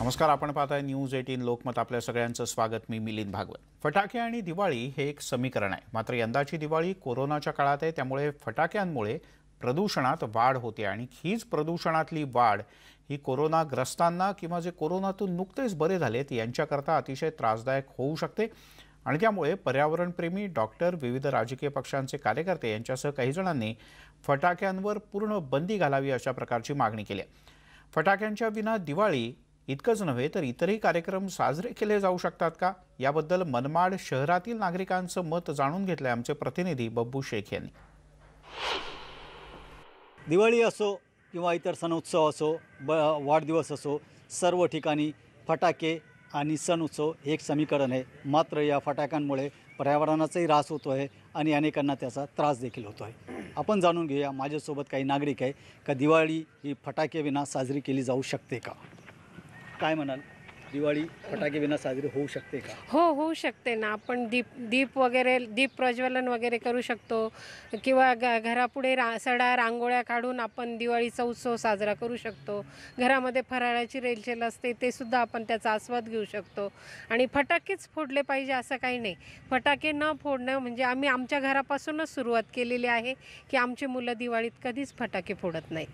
नमस्कार आपण पाहताय न्यूज एटीन लोकमत आपल्या सगळ्यांचं स्वागत मी मिलिंद भागवत फटाके आणि दिवाळी हे एक समीकरण आहे मात्र यंदाची दिवाळी कोरोनाच्या काळात आहे त्यामुळे फटाक्यांमुळे प्रदूषणात वाढ होते आणि हीच प्रदूषणातली वाढ ही कोरोनाग्रस्तांना किंवा जे कोरोनातून नुकतेच बरे झालेत यांच्याकरता अतिशय त्रासदायक होऊ शकते आणि त्यामुळे पर्यावरणप्रेमी डॉक्टर विविध राजकीय पक्षांचे कार्यकर्ते यांच्यासह काही जणांनी फटाक्यांवर पूर्ण बंदी घालावी अशा प्रकारची मागणी केली आहे फटाक्यांच्या विना दिवाळी इतकंच नव्हे तर इतरही कार्यक्रम साजरे केले जाऊ शकतात का याबद्दल मनमाड शहरातील नागरिकांचं मत जाणून घेतलं आमचे प्रतिनिधी बब्बू शेख यांनी दिवाळी असो किंवा इतर सण उत्सव असो ब वाढदिवस असो सर्व ठिकाणी फटाके आणि सण उत्सव हे एक समीकरण आहे मात्र या फटाक्यांमुळे पर्यावरणाचाही ऱ्हास होतो आहे आणि अनेकांना त्याचा त्रास देखील होतो आहे आपण जाणून घेऊया माझ्यासोबत काही नागरिक आहे का दिवाळी ही फटाकेविना साजरी केली जाऊ शकते का काय म्हणाल दिवाळी फटाके विना साजरी होऊ शकते का हो होऊ शकते ना आपण दीप दीप वगैरे दीप प्रज्वलन वगैरे करू शकतो किंवा घरापुढे रा सडा रांगोळ्या काढून आपण दिवाळीचा उत्सव साजरा करू शकतो घरामध्ये फराळाची रेलचेल असते ते सुद्धा आपण त्याचा आस्वाद घेऊ शकतो आणि फटाकेच फोडले पाहिजे असं काही नाही फटाके न फोडणं म्हणजे आम्ही आमच्या घरापासूनच सुरुवात केलेली आहे की आमची मुलं दिवाळीत कधीच फटाके फोडत नाही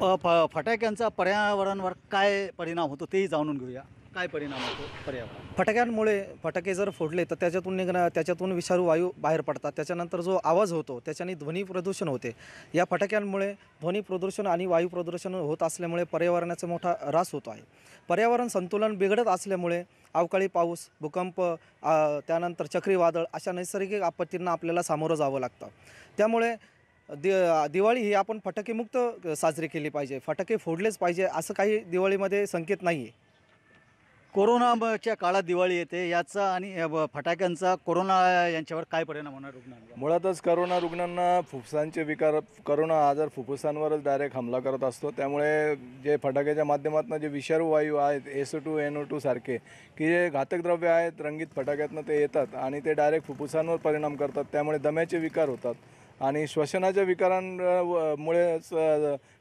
फ फटाक्यांचा पर्यावरणावर काय परिणाम होतो तेही जाणून घेऊया काय परिणाम होतो पर्यावरण फटाक्यांमुळे फटाके जर फोडले तर त्याच्यातून निघणं त्याच्यातून विषारू वायू बाहेर पडतात त्याच्यानंतर जो आवाज होतो त्याच्याने ध्वनी प्रदूषण होते या फटाक्यांमुळे ध्वनी प्रदूषण आणि वायू प्रदूषण होत असल्यामुळे पर्यावरणाचा मोठा ऱ्हास होतो आहे पर्यावरण संतुलन बिघडत असल्यामुळे अवकाळी पाऊस भूकंप त्यानंतर चक्रीवादळ अशा नैसर्गिक आपत्तींना आपल्याला सामोरं जावं लागतं त्यामुळे दि दिवाळी ही आपण फटाकेमुक्त साजरी केली पाहिजे फटाके फोडलेच पाहिजे असं काही दिवाळीमध्ये संकेत नाही आहे कोरोनाच्या काळात दिवाळी येते याचा आणि फटाक्यांचा कोरोना यांच्यावर काय परिणाम होणार रुग्णांना मुळातच करोना रुग्णांना फुफ्फुसांचे विकार करोना आजार फुफ्फुसांवरच डायरेक्ट हमला करत असतो त्यामुळे जे फटाक्याच्या माध्यमातून जे विषारू वायू आहेत एसो टू एन ओ टू सारखे की जे घातक द्रव्य आहेत रंगीत फटाक्यातनं ते येतात आणि ते डायरेक्ट फुफ्फुसांवर परिणाम करतात त्यामुळे दम्याचे विकार होतात आणि श्वसनाच्या विकारांमुळेच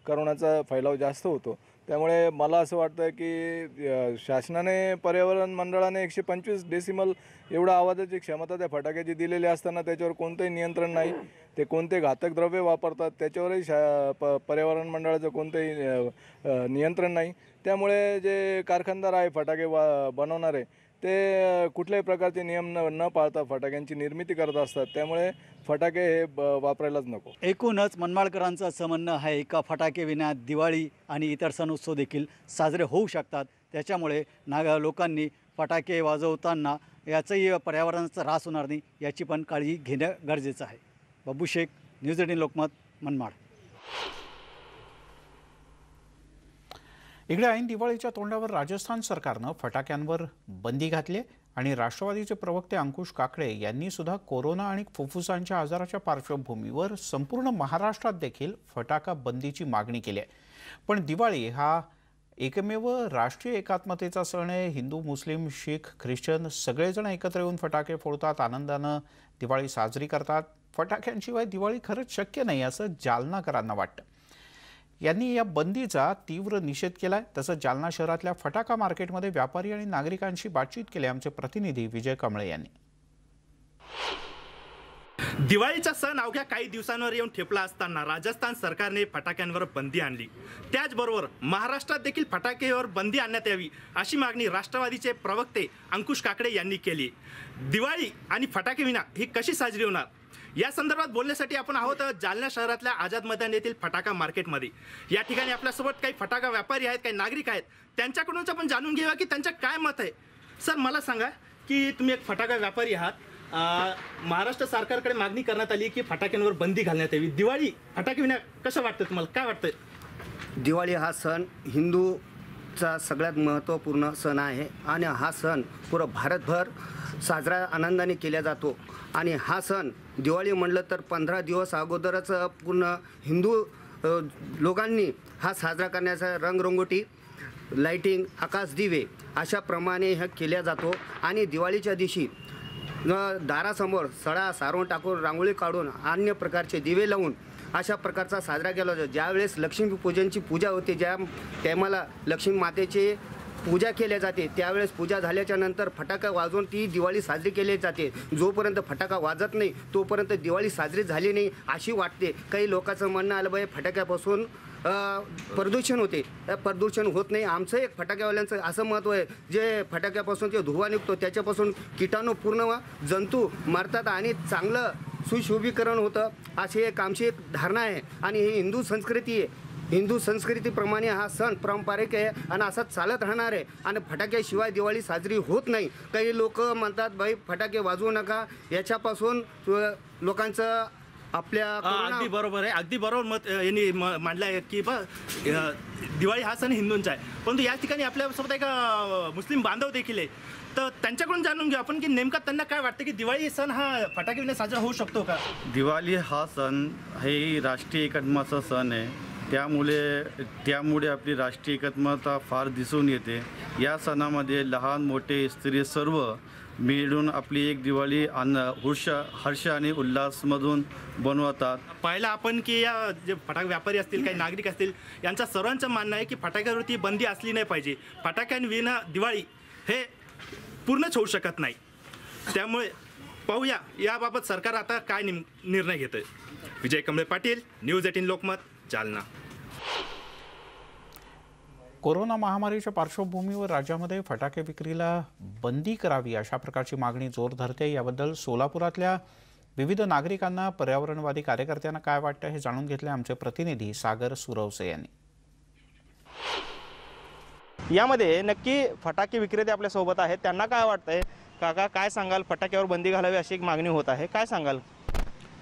करोनाचा फैलाव जास्त होतो त्यामुळे मला असं वाटतं की शासनाने पर्यावरण मंडळाने एकशे पंचवीस डेसिमल एवढा आवाजाची क्षमता त्या फटाक्याची दिलेली असताना त्याच्यावर कोणतंही नियंत्रण नाही ते कोणते घातक द्रव्य वापरतात त्याच्यावरही शा प पर्यावरण मंडळाचं कोणतंही नियंत्रण नाही त्यामुळे जे कारखानदार आहे फटाके वा बनवणारे ते कुठल्याही प्रकारचे नियम न न पाळता फटाक्यांची निर्मिती करत असतात त्यामुळे फटाके हे वापरायलाच नको एकूणच मनमाळकरांचं असं म्हणणं आहे का फटाके विना दिवाळी आणि इतर सण उत्सव देखील साजरे होऊ शकतात त्याच्यामुळे नागा लोकांनी फटाके वाजवताना याचंही पर्यावरणाचा ऱ्हास होणार नाही याची पण काळजी घेणं गरजेचं आहे बाबू शेख न्यूज एटीन लोकमत मनमाड इकडे ऐन दिवाळीच्या तोंडावर राजस्थान सरकारनं फटाक्यांवर बंदी घातली आणि राष्ट्रवादीचे प्रवक्ते अंकुश काकडे यांनी सुद्धा कोरोना आणि फुफ्फुसांच्या आजाराच्या पार्श्वभूमीवर संपूर्ण महाराष्ट्रात देखील फटाका बंदीची मागणी केली आहे पण दिवाळी हा एकमेव राष्ट्रीय एकात्मतेचा सण आहे हिंदू मुस्लिम शीख ख्रिश्चन सगळेजण एकत्र येऊन फटाके फोडतात आनंदानं दिवाळी साजरी करतात फटाक्यांशिवाय दिवाळी खरंच शक्य नाही असं जालनाकरांना वाटतं यांनी या बंदीचा तीव्र निषेध केलाय तसंच जालना शहरातल्या फटाका मार्केटमध्ये व्यापारी आणि नागरिकांशी बातचीत केली आमचे प्रतिनिधी विजय कांबळे यांनी दिवाळीचा सण अवघ्या काही दिवसांवर येऊन ठेपला असताना राजस्थान सरकारने फटाक्यांवर बंदी आणली त्याचबरोबर महाराष्ट्रात देखील फटाकेवर बंदी आणण्यात यावी अशी मागणी राष्ट्रवादीचे प्रवक्ते अंकुश काकडे यांनी केली दिवाळी आणि फटाके विना ही कशी साजरी होणार या संदर्भात बोलण्यासाठी आपण आहोत जालना शहरातल्या आझाद मैदान येथील फटाका मार्केटमध्ये या ठिकाणी आपल्यासोबत काही फटाका व्यापारी आहेत काही नागरिक आहेत त्यांच्याकडूनच आपण जाणून घेऊया की त्यांचं काय मत आहे सर मला सांगा की तुम्ही एक फटाका व्यापारी आहात महाराष्ट्र सरकारकडे मागणी करण्यात आली की फटाक्यांवर बंदी घालण्यात यावी दिवाळी फटाके विना कसं वाटतं तुम्हाला काय वाटतं दिवाळी हा सण हिंदू चा सगळ्यात महत्त्वपूर्ण सण आहे आणि हा सण पुरं भारतभर साजरा आनंदाने केला जातो आणि हा सण दिवाळी म्हटलं तर पंधरा दिवस अगोदरच पूर्ण हिंदू लोकांनी हा साजरा करण्याचा रंगरंगोटी लाईटिंग आकाश दिवे अशाप्रमाणे ह्या केल्या जातो आणि दिवाळीच्या दिवशी दारासमोर सडा सारवण टाकून रांगोळी काढून अन्य प्रकारचे दिवे लावून अशा प्रकारचा साजरा केला जातो ज्यावेळेस लक्ष्मीपूजनची पूजा होते ज्या टायमाला लक्ष्मी मातेचे पूजा केल्या जाते त्यावेळेस पूजा झाल्याच्या नंतर फटाका वाजवून ती दिवाळी साजरी केली जाते जोपर्यंत फटाका वाजत नाही तोपर्यंत दिवाळी साजरी झाली नाही अशी वाटते काही लोकांचं म्हणणं आलं बाई फटाक्यापासून प्रदूषण होते प्रदूषण होत नाही आमचं एक फटाक्यावाल्यांचं असं महत्त्व आहे जे फटाक्यापासून जे धुवा निघतो त्याच्यापासून किटाणू पूर्ण जंतू मारतात आणि चांगलं सुशोभीकरण होतं अशी एक आमची एक धारणा आहे आणि ही हिंदू संस्कृती आहे हिंदू संस्कृतीप्रमाणे हा सण पारंपरिक आहे आणि असा चालत राहणार आहे आणि फटाक्याशिवाय दिवाळी साजरी होत नाही काही लोक म्हणतात भाई फटाके वाजवू नका याच्यापासून लोकांचं आपल्या अगदी बरोबर आहे अगदी बरोबर मत यांनी मांडलं आहे की बा दिवाळी हा सण हिंदूंचा आहे परंतु या ठिकाणी आपल्यासोबत एक मुस्लिम बांधव देखील आहे तर त्यांच्याकडून जाणून घेऊ आपण की नेमका त्यांना काय वाटतं की दिवाळी सण हा फटाके साजरा होऊ शकतो का दिवाळी हा सण हे राष्ट्रीय एकात्माचा सण आहे त्यामुळे त्यामुळे आपली राष्ट्रीय एकात्मता फार दिसून येते या सणामध्ये लहान मोठे स्त्री सर्व मिळून आपली एक दिवाळी अन्न हुर्ष हर्ष आणि उल्हासमधून बनवतात पाहिला आपण की या जे फटाके व्यापारी असतील काही नागरिक असतील यांचा सर्वांचं मानणं आहे की फटाक्यावरती बंदी असली नाही पाहिजे फटाक्यांविना दिवाळी हे पूर्णच होऊ शकत नाही त्यामुळे पाहूया याबाबत सरकार आता काय निर्णय घेतं Vijay Kamale Patil news eighteen Lokmat Jalna corona महामारीच्या पार्श्वभूमीवर राज्यामध्ये फटाके विक्रीला बंदी करावी अशा प्रकारची मागणी जोर धरते याबद्दल सोलापुरातल्या विविध नागरिकांना पर्यावरणवादी कार्यकर्त्यांना काय वाटतं हे जाणून घेतले आमचे प्रतिनिधी सागर सुरवसे यांनी यामध्ये नक्की फटाके विक्रेते आपल्या सोबत आहेत त्यांना काय वाटतंय काका काय सांगाल फटाक्यावर बंदी घालावी अशी एक मागणी होत आहे काय सांगाल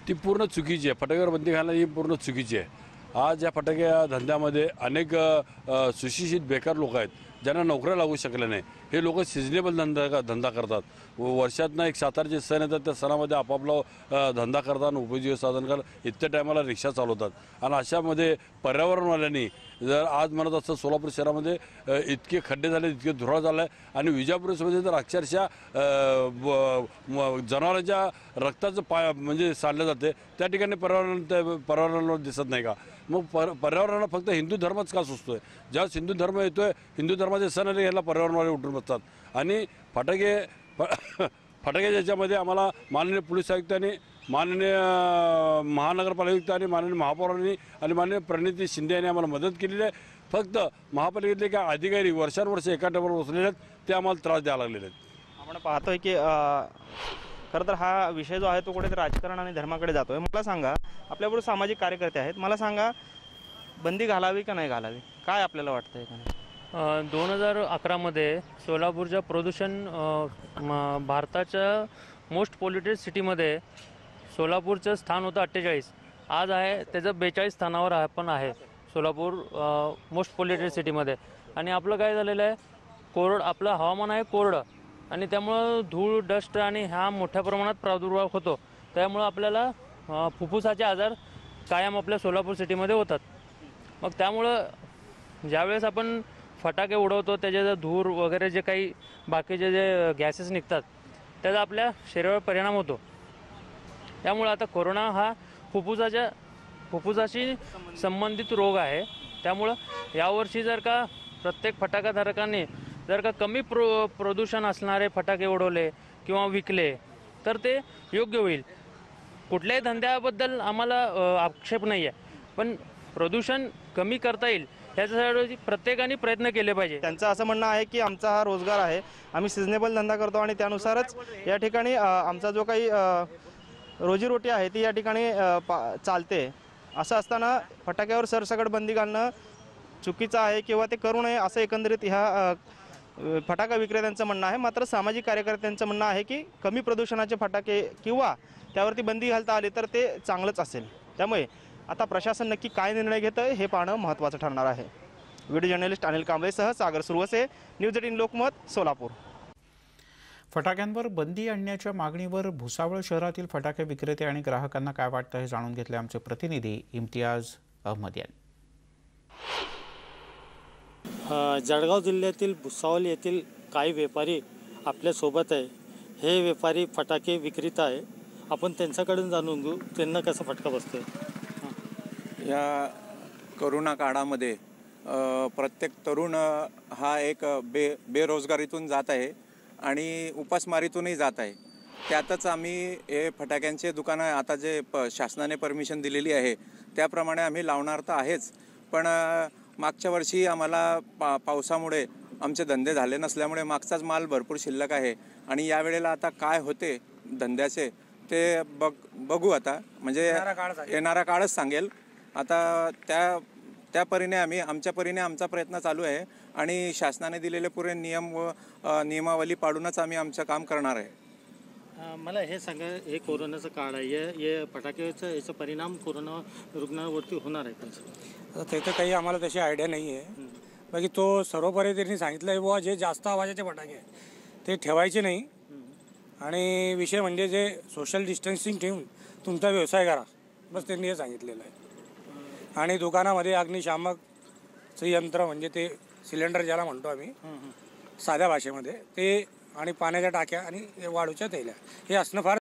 ती पूर्ण चुकीची आहे फटाक्यावर बंदी घालणं ही पूर्ण चुकीची आहे आज या फटाक्या धंद्यामध्ये अनेक सुशिक्षित बेकार लोक आहेत ज्यांना नोकऱ्या लागू शकल्या नाही हे लोक सिजनेबल धंदा धंदा करतात वर्षातनं एक सातारचे सण येतात त्या सणामध्ये आपापला धंदा करतात उपजीव साधन करतात इतक्या टायमाला रिक्षा चालवतात आणि अशामध्ये पर्यावरणवाल्यांनी जर आज म्हणत असतं सोलापूर शहरामध्ये इतके खड्डे झाले इतके धुराळ झालं आहे आणि विजापूरमध्ये जर अक्षरशः जनावरांच्या रक्ताचं पाय म्हणजे सांडलं जाते त्या ठिकाणी पर्यावरण पर्यावरणावर दिसत नाही का मग पर पर्यावरणाला फक्त हिंदू धर्मच का सुचतो आहे ज्यावेळेस हिंदू धर्म येतो आहे हिंदू धर्माचे सण आले ह्याला पर्यावरणामध्ये उठून बसतात आणि फटाके फटाके ज्याच्यामध्ये आम्हाला माननीय पोलीस आयुक्तांनी माननीय महानगरपालिका आणि माननीय महापौरांनी आणि माननीय प्रणिती शिंदे यांनी आम्हाला मदत केलेली आहे फक्त महापालिकेतले काही अधिकारी वर्षानुवर्ष एका टेबलवर बसलेले आहेत ते आम्हाला त्रास द्यायला लागलेले आहेत आपण पाहतोय की खरं तर हा विषय जो आहे तो कुठे राजकारण आणि धर्माकडे जातो आहे मला सांगा आपल्याबरोबर सामाजिक कार्यकर्ते आहेत मला सांगा बंदी घालावी का नाही घालावी काय आपल्याला वाटतं का दोन हजार अकरामध्ये सोलापूरच्या प्रदूषण भारताच्या मोस्ट पॉल्युटेड सिटीमध्ये सोलापूरचं स्थान होतं अठ्ठेचाळीस आज आहे त्याचं बेचाळीस स्थानावर पण आहे सोलापूर मोस्ट पॉल्युटेड सिटीमध्ये आणि आपलं काय झालेलं आहे कोरड आपलं हवामान आहे कोरडं आणि त्यामुळं धूळ डस्ट आणि ह्या मोठ्या प्रमाणात प्रादुर्भाव होतो त्यामुळं आपल्याला फुफ्फुसाचे आजार कायम आपल्या सोलापूर सिटीमध्ये होतात मग त्यामुळं ज्यावेळेस आपण फटाके उडवतो त्याचे जे धूर वगैरे जे काही बाकीचे जे गॅसेस निघतात त्याचा आपल्या शरीरावर परिणाम होतो त्यामुळे आता कोरोना हा फुफ्फुसाच्या फुफ्फुसाशी संबंधित रोग आहे त्यामुळं यावर्षी जर का प्रत्येक फटाकाधारकांनी जर का कमी प्रो प्रदूषण असणारे फटाके उडवले किंवा विकले तर ते योग्य होईल कुठल्याही धंद्याबद्दल आम्हाला आक्षेप नाही आहे पण प्रदूषण कमी करता येईल याच्यासाठी प्रत्येकाने प्रयत्न केले पाहिजे त्यांचं असं म्हणणं आहे की आमचा हा रोजगार आहे आम्ही सिजनेबल धंदा करतो आणि त्यानुसारच या ठिकाणी आमचा जो काही रोजीरोटी आहे ती या ठिकाणी चालते असं असताना फटाक्यावर सरसकट बंदी घालणं चुकीचं आहे किंवा ते करू नये असं एकंदरीत ह्या फटाका विक्रेत्यांचं म्हणणं आहे मात्र सामाजिक कार्यकर्त्यांचं म्हणणं आहे की कमी प्रदूषणाचे फटाके किंवा त्यावरती बंदी घालता आली तर ते चांगलंच असेल त्यामुळे आता प्रशासन नक्की काय निर्णय घेतं हे पाहणं महत्त्वाचं ठरणार आहे व्हिडिओ जर्नलिस्ट अनिल कांबळेसह सागर सुरवसे न्यूज एटीन लोकमत सोलापूर फटाक्यांवर बंदी आणण्याच्या मागणीवर भुसावळ शहरातील फटाके विक्रेते आणि ग्राहकांना काय वाटतं हे जाणून घेतले आमचे प्रतिनिधी इम्तियाज अहमद यांनी जळगाव जिल्ह्यातील भुसावल येथील काही व्यापारी आपल्यासोबत आहे हे व्यापारी फटाके विक्रीत आहे आपण त्यांच्याकडून जाणून घेऊ त्यांना कसा फटका बसतो या करोना काळामध्ये प्रत्येक तरुण हा एक बे बेरोजगारीतून जात आहे आणि उपासमारीतूनही जात आहे त्यातच आम्ही हे फटाक्यांचे दुकानं आता जे प शासनाने परमिशन दिलेली आहे त्याप्रमाणे आम्ही लावणार तर आहेच पण मागच्या वर्षी आम्हाला पा पावसामुळे आमचे धंदे झाले नसल्यामुळे मागचाच माल भरपूर शिल्लक आहे आणि यावेळेला आता काय होते धंद्याचे ते बघ बघू आता म्हणजे येणारा काळच सांगेल आता त्या त्या परीने आम्ही आमच्या परीने आमचा प्रयत्न चालू आहे आणि शासनाने दिलेले पुरे नियम व नियमावली पाडूनच आम्ही आमचं काम करणार आहे मला हे सांगा हे कोरोनाचं काळ आहे हे फटाक्याचं याचं याचा परिणाम कोरोना रुग्णावरती होणार आहे आता ते काही आम्हाला तशी आयडिया नाही आहे बाकी तो सर्वोपरी त्यांनी सांगितलं आहे बुवा जे जास्त आवाजाचे फटाके आहेत ते ठेवायचे नाही आणि विषय म्हणजे जे सोशल डिस्टन्सिंग ठेवून तुमचा व्यवसाय करा बस त्यांनी हे सांगितलेलं आहे आणि दुकानामध्ये अग्निशामकचं यंत्र म्हणजे ते सिलेंडर ज्याला म्हणतो आम्ही साध्या भाषेमध्ये ते आणि पाण्याच्या टाक्या आणि वाळूच्या तेल्या हे असणं फार